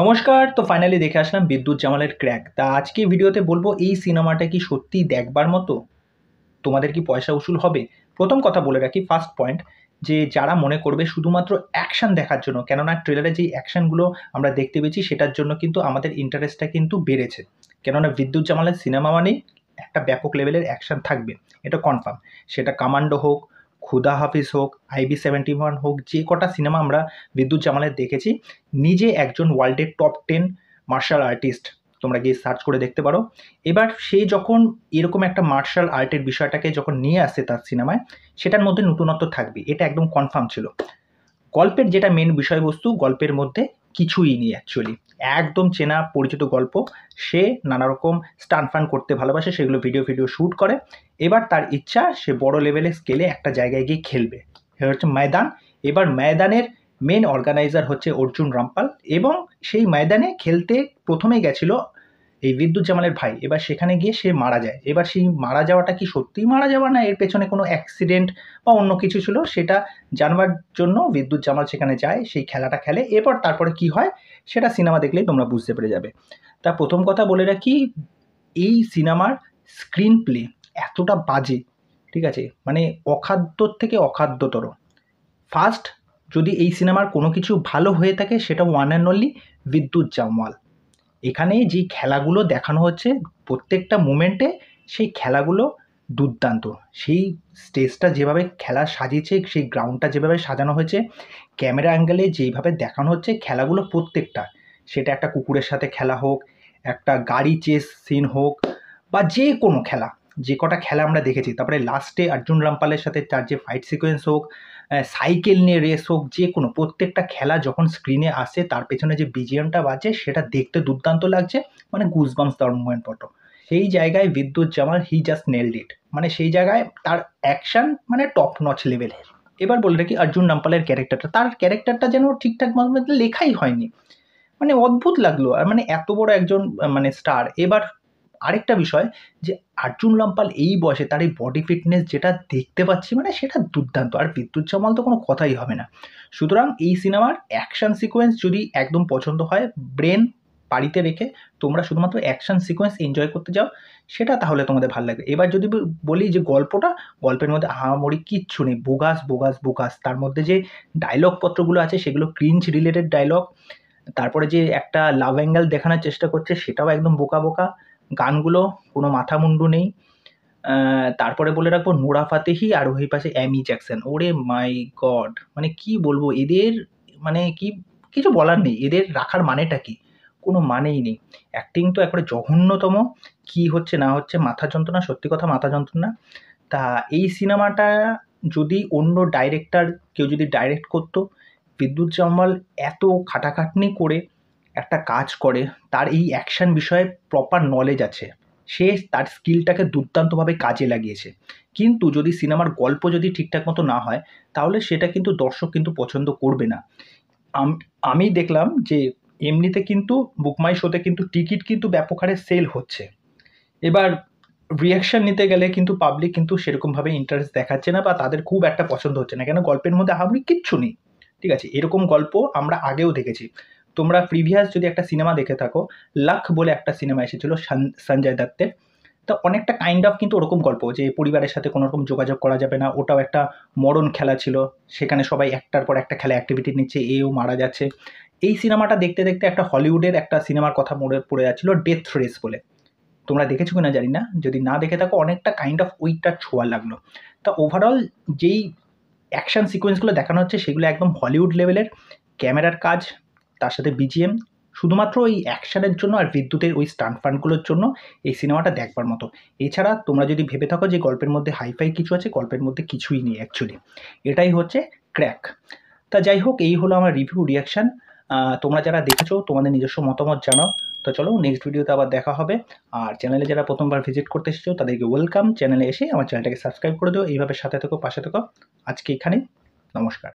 নমস্কার তো ফাইনালি দেখে আসলাম বিদ্যুৎ জামালের ক্র্যাক তা আজকে ভিডিওতে বলবো এই সিনেমাটা কি সত্যি দেখবার মতো তোমাদের কি পয়সা উসুল হবে প্রথম কথা বলে রাখি ফার্স্ট পয়েন্ট যে যারা মনে করবে শুধুমাত্র অ্যাকশান দেখার জন্য কেননা ট্রেলারে যেই অ্যাকশানগুলো আমরা দেখতে পেয়েছি সেটার জন্য কিন্তু আমাদের ইন্টারেস্টটা কিন্তু বেড়েছে কেননা বিদ্যুৎ জামালের সিনেমা মানেই একটা ব্যাপক লেভেলের অ্যাকশান থাকবে এটা কনফার্ম সেটা কামান্ডো হোক খুদা হাফিজ হোক আইবি সেভেন্টি ওয়ান হোক যে কটা সিনেমা আমরা বিদ্যুৎ জামালের দেখেছি নিজে একজন ওয়ার্ল্ডের টপ টেন মার্শাল আর্টিস্ট তোমরা গিয়ে সার্চ করে দেখতে পারো এবার সে যখন এরকম একটা মার্শাল আর্টের বিষয়টাকে যখন নিয়ে আসে তার সিনেমায় সেটার মধ্যে নতুনত্ব থাকবে এটা একদম কনফার্ম ছিল গল্পের যেটা মেন বিষয়বস্তু গল্পের মধ্যে কিছুই নেই অ্যাকচুয়ালি একদম চেনা পরিচিত গল্প সে নানা রকম স্টান ফান করতে ভালোবাসে সেগুলো ভিডিও ভিডিও শ্যুট করে এবার তার ইচ্ছা সে বড় লেভেলে স্কেলে একটা জায়গায় গিয়ে খেলবে সেটা হচ্ছে ময়দান এবার ময়দানের মেন অর্গানাইজার হচ্ছে অর্জুন রামপাল এবং সেই ময়দানে খেলতে প্রথমে গেছিল এই বিদ্যুৎ জামালের ভাই এবার সেখানে গিয়ে সে মারা যায় এবার সেই মারা যাওয়াটা কি সত্যিই মারা যাওয়া না এর পেছনে কোনো অ্যাক্সিডেন্ট বা অন্য কিছু ছিল সেটা জানবার জন্য বিদ্যুৎ জামাল সেখানে যায় সেই খেলাটা খেলে এরপর তারপরে কি হয় সেটা সিনেমা দেখলেই তোমরা বুঝতে পেরে যাবে তা প্রথম কথা বলে রাখি এই সিনেমার স্ক্রিন প্লে এতটা বাজে ঠিক আছে মানে অখাদ্যর থেকে অখাদ্যতর ফার্স্ট যদি এই সিনেমার কোনো কিছু ভালো হয়ে থাকে সেটা ওয়ান অ্যান্ড অনলি বিদ্যুৎ জামওয়াল এখানে যে খেলাগুলো দেখানো হচ্ছে প্রত্যেকটা মুমেন্টে সেই খেলাগুলো দুর্দান্ত সেই স্টেজটা যেভাবে খেলা সাজিয়েছে সেই গ্রাউন্ডটা যেভাবে সাজানো হয়েছে ক্যামেরা অ্যাঙ্গেলে যেইভাবে দেখানো হচ্ছে খেলাগুলো প্রত্যেকটা সেটা একটা কুকুরের সাথে খেলা হোক একটা গাড়ি চেস সিন হোক বা যে কোনো খেলা যে কটা খেলা আমরা দেখেছি তারপরে লাস্টে অর্জুন রামপালের সাথে তার যে ফাইট সিকোয়েন্স হোক সাইকেল নিয়ে রেস হোক যে কোনো প্রত্যেকটা খেলা যখন স্ক্রিনে আসে তার পেছনে যে বিজিএমটা বাজে সেটা দেখতে দুর্দান্ত লাগছে মানে গুজবামস দেওয়ার মুভমেন্ট ফটো সেই জায়গায় বিদ্যুৎ জামাল হি জাস্ট নেলড ইট মানে সেই জায়গায় তার অ্যাকশান মানে টপ নচ লেভেলের এবার বলে রাখি অর্জুন রামপালের ক্যারেক্টারটা তার ক্যারেক্টারটা যেন ঠিকঠাক মতো লেখাই হয়নি মানে অদ্ভুত লাগলো আর মানে এত বড় একজন মানে স্টার এবার আরেকটা বিষয় যে আর্জুন রামপাল এই বয়সে তার এই বডি ফিটনেস যেটা দেখতে পাচ্ছি মানে সেটা দুর্দান্ত আর বিদ্যুৎ জমাল তো কোনো কথাই হবে না সুতরাং এই সিনেমার অ্যাকশান সিকোয়েন্স যদি একদম পছন্দ হয় ব্রেন বাড়িতে রেখে তোমরা শুধুমাত্র অ্যাকশান সিকোয়েন্স এনজয় করতে যাও সেটা তাহলে তোমাদের ভালো লাগবে এবার যদি বলি যে গল্পটা গল্পের মধ্যে আহামরি কিচ্ছু নেই বোগাস বোগাস বোগাস তার মধ্যে যে ডায়লগ পত্রগুলো আছে সেগুলো ক্রিঞ্চ রিলেটেড ডায়লগ তারপরে যে একটা লাভ অ্যাঙ্গেল দেখানোর চেষ্টা করছে সেটাও একদম বোকা বোকা গানগুলো কোনো মাথা মুন্ডু নেই তারপরে বলে রাখবো নোরা ফাতেহি আর ওই পাশে অ্যামি জ্যাকসন ওরে মাই গড মানে কি বলবো এদের মানে কি কিছু বলার নেই এদের রাখার মানেটা কি কোনো মানেই নেই অ্যাক্টিং তো একবারে জঘন্যতম কি হচ্ছে না হচ্ছে মাথা যন্ত্রণা সত্যি কথা মাথা যন্ত্রণা তা এই সিনেমাটা যদি অন্য ডাইরেক্টর কেউ যদি ডাইরেক্ট করতো বিদ্যুৎ জামাল এত খাটাখাটনি করে একটা কাজ করে তার এই অ্যাকশান বিষয়ে প্রপার নলেজ আছে সে তার স্কিলটাকে দুর্দান্তভাবে কাজে লাগিয়েছে কিন্তু যদি সিনেমার গল্প যদি ঠিকঠাক মতো না হয় তাহলে সেটা কিন্তু দর্শক কিন্তু পছন্দ করবে না আমি দেখলাম যে এমনিতে কিন্তু বুকমাই শোতে কিন্তু টিকিট কিন্তু ব্যাপক হারে সেল হচ্ছে এবার রিয়াকশান নিতে গেলে কিন্তু পাবলিক কিন্তু সেরকমভাবে ইন্টারেস্ট দেখাচ্ছে না বা তাদের খুব একটা পছন্দ হচ্ছে না কেন গল্পের মধ্যে আহামরি কিচ্ছু নেই ঠিক আছে এরকম গল্প আমরা আগেও দেখেছি তোমরা প্রিভিয়াস যদি একটা সিনেমা দেখে থাকো লাখ বলে একটা সিনেমা এসেছিলো সঞ্জয় দত্তের তো অনেকটা কাইন্ড অফ কিন্তু ওরকম গল্প যে পরিবারের সাথে কোনো রকম যোগাযোগ করা যাবে না ওটাও একটা মরণ খেলা ছিল সেখানে সবাই একটার পর একটা খেলা অ্যাক্টিভিটি নিচ্ছে এও মারা যাচ্ছে এই সিনেমাটা দেখতে দেখতে একটা হলিউডের একটা সিনেমার কথা মরে পড়ে যাচ্ছিল ডেথ রেস বলে তোমরা দেখেছো কিনা জানি না যদি না দেখে থাকো অনেকটা কাইন্ড অফ ওইটা ছোঁয়া লাগলো তা ওভারঅল যেই অ্যাকশান সিকোয়েন্সগুলো দেখানো হচ্ছে সেগুলো একদম হলিউড লেভেলের ক্যামেরার কাজ তার সাথে বিজিএম শুধুমাত্র ওই অ্যাকশানের জন্য আর বিদ্যুতের ওই স্টান্ট ফান্ডগুলোর জন্য এই সিনেমাটা দেখবার মতো এছাড়া তোমরা যদি ভেবে থাকো যে গল্পের মধ্যে হাইফাই কিছু আছে গল্পের মধ্যে কিছুই নেই অ্যাকচুয়ালি এটাই হচ্ছে ক্র্যাক তা যাই হোক এই হলো আমার রিভিউ রিয়াকশান তোমরা যারা দেখেছো তোমাদের নিজস্ব মতামত জানাও তো চলো নেক্সট ভিডিওতে আবার দেখা হবে আর চ্যানেলে যারা প্রথমবার ভিজিট করতে এসেছো তাদেরকে ওয়েলকাম চ্যানেলে এসে আমার চ্যানেলটাকে সাবস্ক্রাইব করে দিও এইভাবে সাথে থেকো পাশে থেকো আজকে এখানে নমস্কার